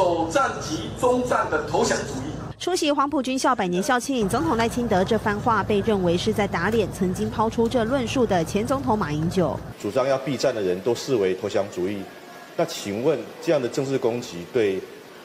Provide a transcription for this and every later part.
首战及终战的投降主义。出席黄埔军校百年校庆，总统赖清德这番话被认为是在打脸曾经抛出这论述的前总统马英九。主张要避战的人都视为投降主义，那请问这样的政治攻击对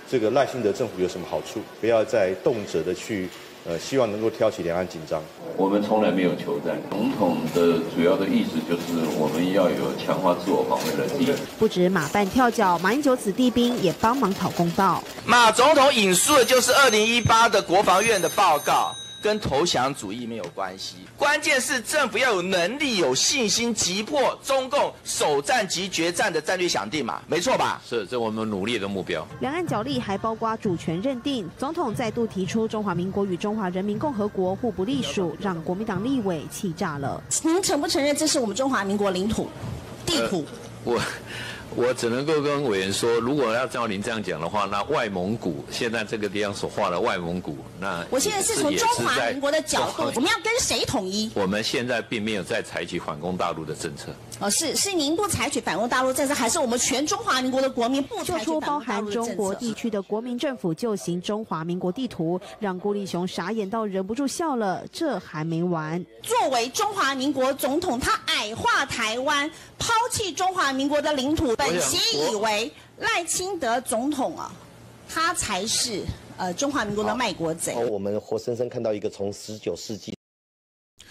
这个赖清德政府有什么好处？不要再动辄的去。呃，希望能够挑起两岸紧张。我们从来没有求战。总统的主要的意思就是，我们要有强化自我防卫能力。不止马办跳脚，马英九子弟兵也帮忙讨公道。马总统引述的就是二零一八的国防院的报告。跟投降主义没有关系，关键是政府要有能力、有信心，击破中共首战及决战的战略想定嘛？没错吧？是，这是我们努力的目标。两岸角力还包括主权认定，总统再度提出中华民国与中华人民共和国互不隶属，让国民党立委气炸了。您承不承认这是我们中华民国领土？地图？我。我只能够跟委员说，如果要照您这样讲的话，那外蒙古现在这个地方所画的外蒙古，那我现在是从中华民国的角度，我们要跟谁统一？我们现在并没有在采取反攻大陆的政策。哦，是是，您不采取反攻大陆政策，还是我们全中华民国的国民不采取做出包含中国地区的国民政府就行中华民国地图，让郭立雄傻眼到忍不住笑了。这还没完，作为中华民国总统，他矮化台湾，抛弃中华民国的领土。本席以为赖清德总统啊，他才是呃中华民国的卖国贼。我们活生生看到一个从十九世纪。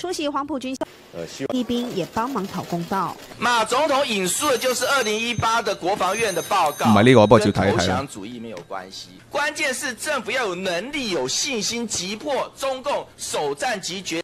出席黄埔军校，呃，希望一兵也帮忙讨公道。马总统引述的就是二零一八的国防院的报告，跟投降主义没有关系。关键是政府要有能力、有信心，击破中共首战即决。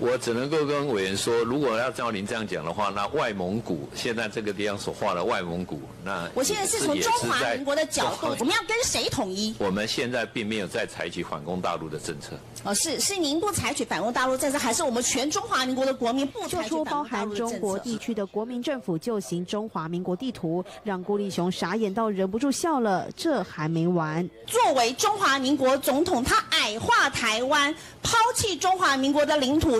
我只能够跟委员说，如果要照您这样讲的话，那外蒙古现在这个地方所画的外蒙古，那我现在是从中华民国的角度，我们要跟谁统一？我们现在并没有在采取反攻大陆的政策。哦，是是，您不采取反攻大陆政策，还是我们全中华民国的国民不采取反攻大陆包含中国地区的国民政府就行中华民国地图，让郭立雄傻眼到忍不住笑了。这还没完，作为中华民国总统，他矮化台湾，抛弃中华民国的领土。